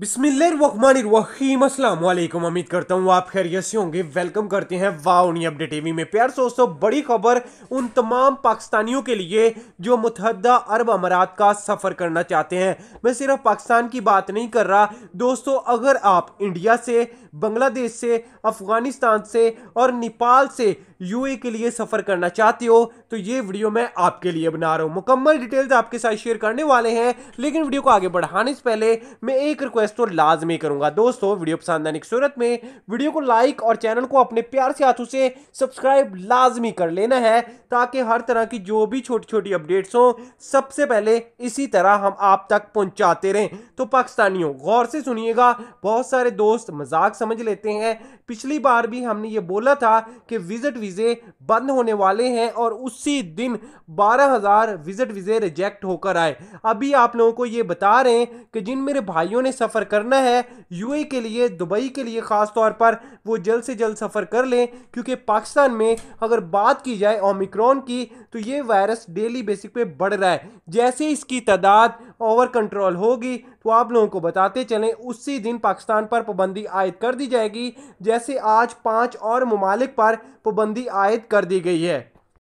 बिस्मिल्लाम उम्मीद करता हूँ आप खैरियत से होंगे वेलकम करते हैं वाउनी अपडेट टीवी में प्यार दोस्तों बड़ी खबर उन तमाम पाकिस्तानियों के लिए जो मुतहदा अरब अमारात का सफ़र करना चाहते हैं मैं सिर्फ पाकिस्तान की बात नहीं कर रहा दोस्तों अगर आप इंडिया से बांग्लादेश से अफ़गानिस्तान से और नेपाल से यूए के लिए सफ़र करना चाहते हो तो ये वीडियो मैं आपके लिए बना रहा हूँ मुकम्मल डिटेल्स आपके साथ शेयर करने वाले हैं लेकिन वीडियो को आगे बढ़ाने से पहले मैं एक रिक्वेस्ट रिक्वेस्ट तो लाजमी करूंगा दोस्तों वीडियो पसंद आने की सूरत में वीडियो को लाइक और चैनल को अपने प्यार से हाथों से सब्सक्राइब लाजमी कर लेना है ताकि हर तरह की जो भी छोटी छोटी अपडेट्स हों सबसे पहले इसी तरह हम आप तक पहुंचाते रहें तो पाकिस्तानियों गौर से सुनिएगा बहुत सारे दोस्त मजाक समझ लेते हैं पिछली बार भी हमने ये बोला था कि विजिट वीज़े बंद होने वाले हैं और उसी दिन 12000 विजिट वीज़े रिजेक्ट होकर आए अभी आप लोगों को ये बता रहे हैं कि जिन मेरे भाइयों ने सफ़र सफ़र करना है यूएई के लिए दुबई के लिए ख़ास तौर पर वो जल्द से जल्द सफ़र कर लें क्योंकि पाकिस्तान में अगर बात की जाए ओमिक्रॉन की तो ये वायरस डेली बेसिक पे बढ़ रहा है जैसे इसकी तादाद ओवर कंट्रोल होगी तो आप लोगों को बताते चलें उसी दिन पाकिस्तान पर पाबंदी आयद कर दी जाएगी जैसे आज पाँच और ममालिक पर पाबंदी आयद कर दी गई है